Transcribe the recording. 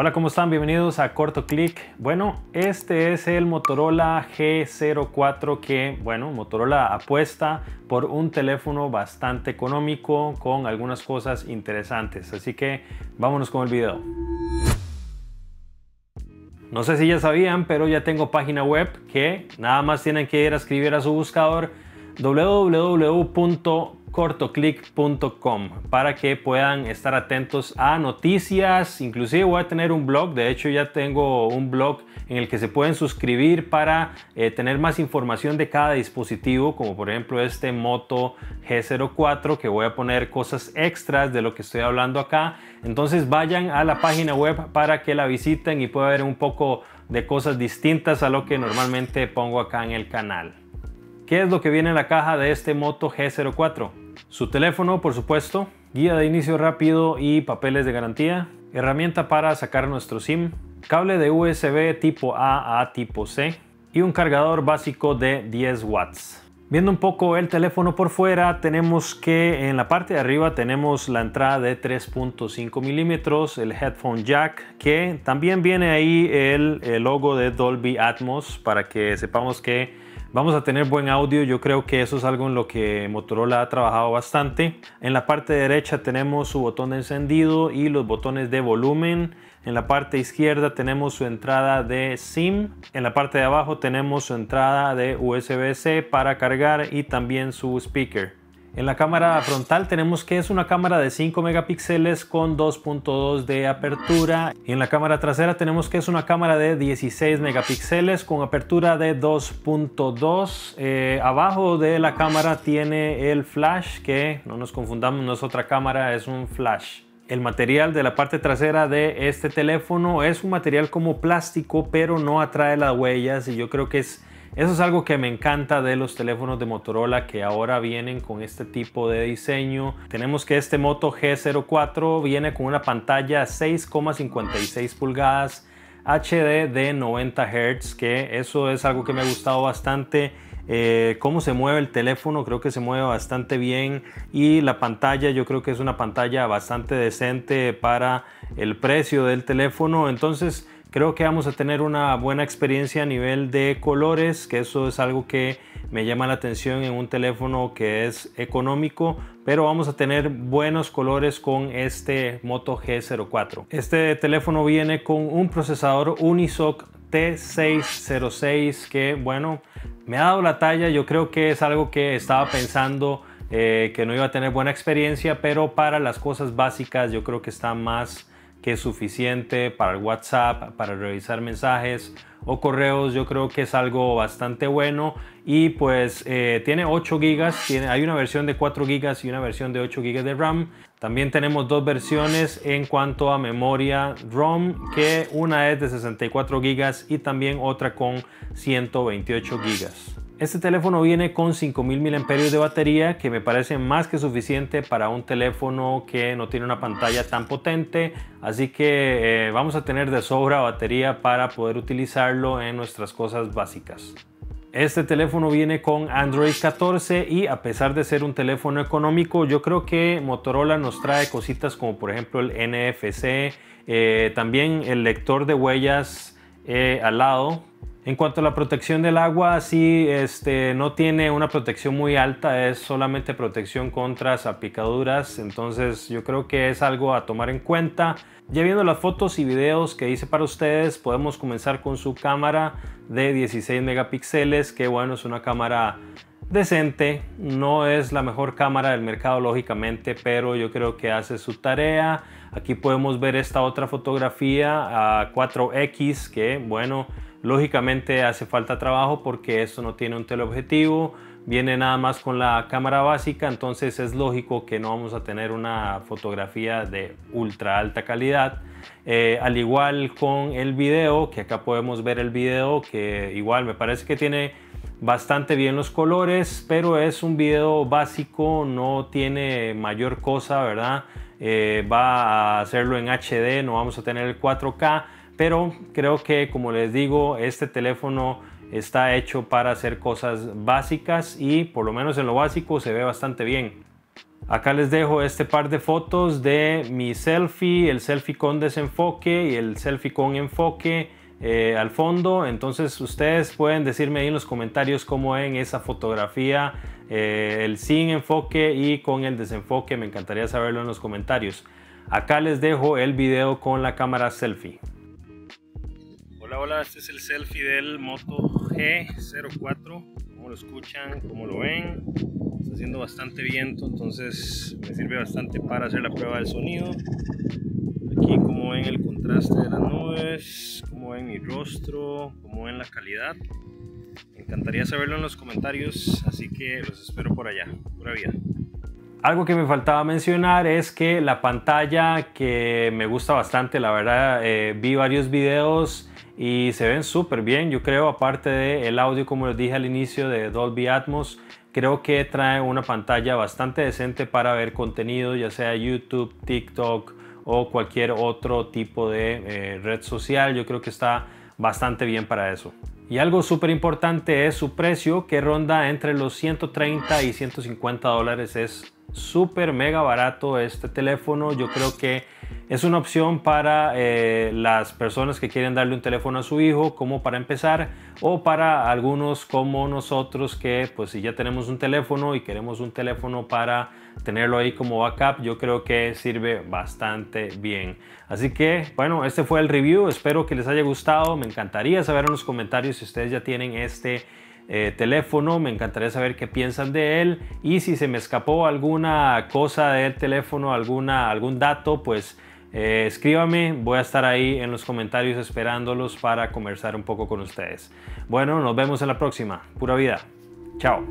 Hola, ¿cómo están? Bienvenidos a Corto Clic. Bueno, este es el Motorola G04 que, bueno, Motorola apuesta por un teléfono bastante económico con algunas cosas interesantes. Así que vámonos con el video. No sé si ya sabían, pero ya tengo página web que nada más tienen que ir a escribir a su buscador www cortoclick.com para que puedan estar atentos a noticias. Inclusive voy a tener un blog, de hecho ya tengo un blog en el que se pueden suscribir para eh, tener más información de cada dispositivo, como por ejemplo este Moto G04 que voy a poner cosas extras de lo que estoy hablando acá. Entonces vayan a la página web para que la visiten y pueda ver un poco de cosas distintas a lo que normalmente pongo acá en el canal. ¿Qué es lo que viene en la caja de este Moto G04? Su teléfono, por supuesto, guía de inicio rápido y papeles de garantía, herramienta para sacar nuestro SIM, cable de USB tipo A a tipo C y un cargador básico de 10 watts. Viendo un poco el teléfono por fuera, tenemos que en la parte de arriba tenemos la entrada de 3.5 milímetros, el headphone jack, que también viene ahí el, el, logo de Dolby Atmos para que sepamos que Vamos a tener buen audio, yo creo que eso es algo en lo que Motorola ha trabajado bastante. En la parte derecha tenemos su botón de encendido y los botones de volumen. En la parte izquierda tenemos su entrada de SIM. En la parte de abajo tenemos su entrada de USB-C para cargar y también su speaker. En la cámara frontal tenemos que es una cámara de 5 megapíxeles con 2.2 de apertura. Y en la cámara trasera tenemos que es una cámara de 16 megapíxeles con apertura de 2.2. Eh, abajo de la cámara tiene el flash que no nos confundamos, no es otra cámara, es un flash. El material de la parte trasera de este teléfono es un material como plástico pero no atrae las huellas y yo creo que es eso es algo que me encanta de los teléfonos de Motorola que ahora vienen con este tipo de diseño. Tenemos que este Moto G04 viene con una pantalla 6,56 pulgadas HD de 90 Hz, que eso es algo que me ha gustado bastante. Eh, cómo se mueve el teléfono, creo que se mueve bastante bien y la pantalla yo creo que es una pantalla bastante decente para el precio del teléfono, entonces Creo que vamos a tener una buena experiencia a nivel de colores, que eso es algo que me llama la atención en un teléfono que es económico, pero vamos a tener buenos colores con este Moto G04. Este teléfono viene con un procesador Unisoc T606 que bueno, me ha dado la talla, yo creo que es algo que estaba pensando eh, que no iba a tener buena experiencia, pero para las cosas básicas yo creo que está más que es suficiente para el WhatsApp, para revisar mensajes o correos. Yo creo que es algo bastante bueno y pues eh, tiene 8 gigas, tiene, hay una versión de 4 gigas y una versión de 8 gigas de RAM. También tenemos dos versiones en cuanto a memoria ROM, que una es de 64 gigas y también otra con 128 gigas. Este teléfono viene con 5000 mAh de batería que me parece más que suficiente para un teléfono que no tiene una pantalla tan potente, así que eh, vamos a tener de sobra batería para poder utilizarlo en nuestras cosas básicas. Este teléfono viene con Android 14 y a pesar de ser un teléfono económico, yo creo que Motorola nos trae cositas como por ejemplo el NFC, eh, también el lector de huellas eh, al lado. En cuanto a la protección del agua, sí, este, no tiene una protección muy alta, es solamente protección contra picaduras, entonces yo creo que es algo a tomar en cuenta. Ya viendo las fotos y videos que hice para ustedes, podemos comenzar con su cámara de 16 megapíxeles, que bueno, es una cámara decente, no es la mejor cámara del mercado lógicamente, pero yo creo que hace su tarea. Aquí podemos ver esta otra fotografía a 4X que bueno, lógicamente hace falta trabajo porque esto no tiene un teleobjetivo, viene nada más con la cámara básica, entonces es lógico que no vamos a tener una fotografía de ultra alta calidad. Eh, al igual con el video, que acá podemos ver el video que igual me parece que tiene bastante bien los colores, pero es un video básico, no tiene mayor cosa, ¿verdad? Eh, va a hacerlo en HD, no vamos a tener el 4K, pero creo que como les digo, este teléfono está hecho para hacer cosas básicas y por lo menos en lo básico se ve bastante bien. Acá les dejo este par de fotos de mi selfie, el selfie con desenfoque y el selfie con enfoque eh, al fondo. Entonces ustedes pueden decirme ahí en los comentarios cómo ven esa fotografía, eh, el sin enfoque y con el desenfoque. Me encantaría saberlo en los comentarios. Acá les dejo el video con la cámara selfie. Hola, hola, este es el selfie del Moto G04. Como lo escuchan, como lo ven. Está haciendo bastante viento, entonces me sirve bastante para hacer la prueba del sonido. Aquí como ven el de las nubes, cómo ven mi rostro, cómo ven la calidad. Me encantaría saberlo en los comentarios, así que los espero por allá. Pura vida. Algo que me faltaba mencionar es que la pantalla que me gusta bastante, la verdad, eh, vi varios videos y se ven súper bien, yo creo, aparte del el audio, como les dije al inicio, de Dolby Atmos, creo que trae una pantalla bastante decente para ver contenido, ya sea YouTube, TikTok, o cualquier otro tipo de eh, red social. Yo creo que está bastante bien para eso. Y algo súper importante es su precio que ronda entre los 130 y 150 dólares. Es súper mega barato este teléfono. Yo creo que es una opción para eh, las personas que quieren darle un teléfono a su hijo como para empezar o para algunos como nosotros que pues si ya tenemos un teléfono y queremos un teléfono para tenerlo ahí como backup yo creo que sirve bastante bien así que bueno este fue el review espero que les haya gustado me encantaría saber en los comentarios si ustedes ya tienen este eh, teléfono, me encantaría saber qué piensan de él y si se me escapó alguna cosa del teléfono, alguna, algún dato, pues eh, escríbame, voy a estar ahí en los comentarios esperándolos para conversar un poco con ustedes. Bueno, nos vemos en la próxima, pura vida, chao.